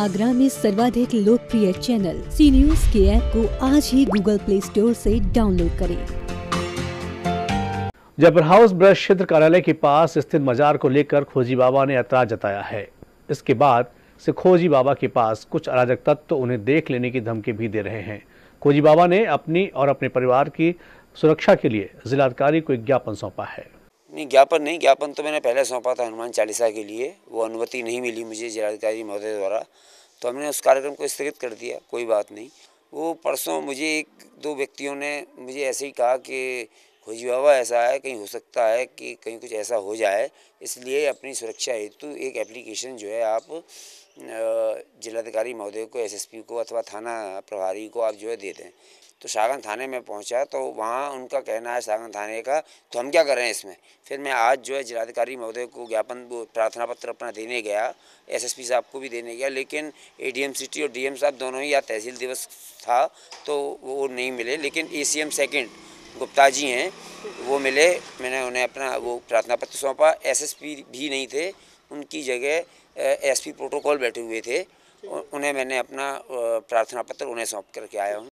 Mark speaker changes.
Speaker 1: आगरा में सर्वाधिक लोकप्रिय चैनल सी न्यूज के ऐप को आज ही गूगल प्ले स्टोर से डाउनलोड करें जयपुर हाउस ब्रश क्षेत्र कार्यालय के पास स्थित मजार को लेकर खोजी बाबा ने ऐतराज जताया है इसके बाद से खोजी बाबा के पास कुछ अराजक तत्व तो उन्हें देख लेने की धमकी भी दे रहे हैं खोजी बाबा ने अपनी और अपने परिवार की सुरक्षा के लिए जिलाधिकारी को एक ज्ञापन सौंपा है
Speaker 2: नहीं ज्ञापन नहीं ज्ञापन तो मैंने पहले सौंपा था हनुमान चालीसा के लिए वो अनुमति नहीं मिली मुझे जिलाधिकारी महोदय द्वारा तो हमने उस कार्यक्रम को स्थगित कर दिया कोई बात नहीं वो परसों मुझे एक दो व्यक्तियों ने मुझे ऐसे ही कहा कि खोजी बाबा ऐसा है कहीं हो सकता है कि कहीं कुछ ऐसा हो जाए इसलिए अपनी सुरक्षा हेतु एक एप्लीकेशन जो है आप जिलाधिकारी महोदय को एसएसपी को अथवा थाना प्रभारी को आप जो है दे दें तो सागन थाने में पहुंचा तो वहाँ उनका कहना है सागन थाने का तो हम क्या कर रहे हैं इसमें फिर मैं आज जो है जिलाधिकारी महोदय को ज्ञापन प्रार्थना पत्र अपना देने गया एसएसपी साहब को भी देने गया लेकिन एडीएम सिटी और डीएम साहब दोनों ही या तहसील दिवस था तो वो नहीं मिले लेकिन ए सी सेकंड गुप्ता जी हैं वो मिले मैंने उन्हें अपना वो प्रार्थना पत्र सौंपा एसएसपी भी नहीं थे उनकी जगह एसपी प्रोटोकॉल बैठे हुए थे उन्हें मैंने अपना प्रार्थना पत्र उन्हें सौंप करके आया हूँ